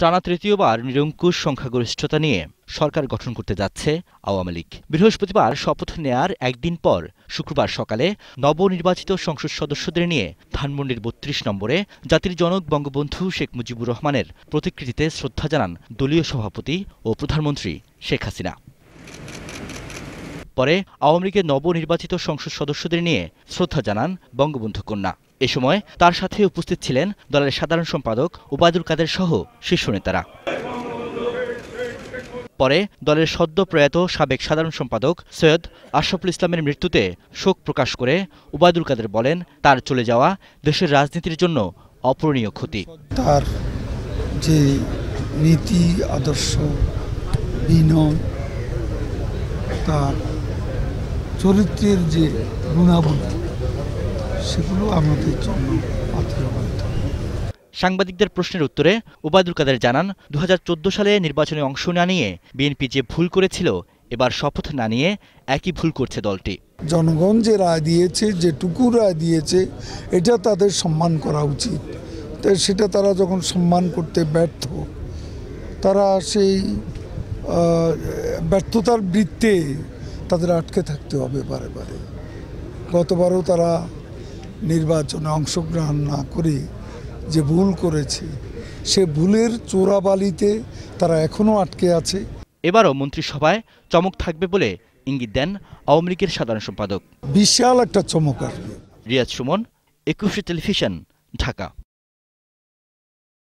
টানা তৃতীয়বার নিরঙ্কুশ সংখ্যাগরিষ্ঠতা নিয়ে সরকার গঠন করতে যাচ্ছে আওয়ামী লীগ বৃহস্পতিবার শপথ নেয়ার একদিন পর শুক্রবার সকালে নবনির্বাচিত সংসদ সদস্যদের নিয়ে ধানমন্ডির বত্রিশ নম্বরে জাতির জনক বঙ্গবন্ধু শেখ মুজিবুর রহমানের প্রতিকৃতিতে শ্রদ্ধা জানান দলীয় সভাপতি ও প্রধানমন্ত্রী শেখ হাসিনা পরে আওয়ামী লীগের নবনির্বাচিত সংসদ সদস্যদের নিয়ে শ্রদ্ধা জানান বঙ্গবন্ধু কন্যা এ সময় তার সাথে উপস্থিত ছিলেন দলের সাধারণ সম্পাদক ওবায়দুল কাদের সহ শীর্ষ নেতারা পরে দলের সদ্য প্রয়াত সাবেক সাধারণ সম্পাদক সৈয়দ আশরফুল ইসলামের মৃত্যুতে শোক প্রকাশ করে উবায়দুল কাদের বলেন তার চলে যাওয়া দেশের রাজনীতির জন্য অপূরণীয় ক্ষতি তার যে নীতি আদর্শ বিনয় তার চরিত্রের যে গুণাবলী সেগুলো আমাদের জন্য সাংবাদিকদের প্রশ্নের উত্তরে ওবায়দুল কাদের জানান দু সালে নির্বাচনে অংশ না নিয়ে বিএনপি যে ভুল করেছিল এবার শপথ না নিয়ে একই ভুল করছে দলটি জনগণ যে রায় দিয়েছে যেটুকু রায় দিয়েছে এটা তাদের সম্মান করা উচিত তাই সেটা তারা যখন সম্মান করতে ব্যর্থ তারা সেই ব্যর্থতার বৃত্তে তাদের আটকে থাকতে হবে বারে বারে গতবারও তারা নির্বাচনে অংশগ্রহণ না করে যে ভুল করেছে সে ভুলের চোরাবালিতে তারা এখনও আটকে আছে এবারও মন্ত্রিসভায় চমক থাকবে বলে ইঙ্গিত দেন আওয়ামী লীগের সাধারণ সম্পাদক বিশাল একটা চমক আসবে রিয়াজ সুমন একুশে টেলিভিশন ঢাকা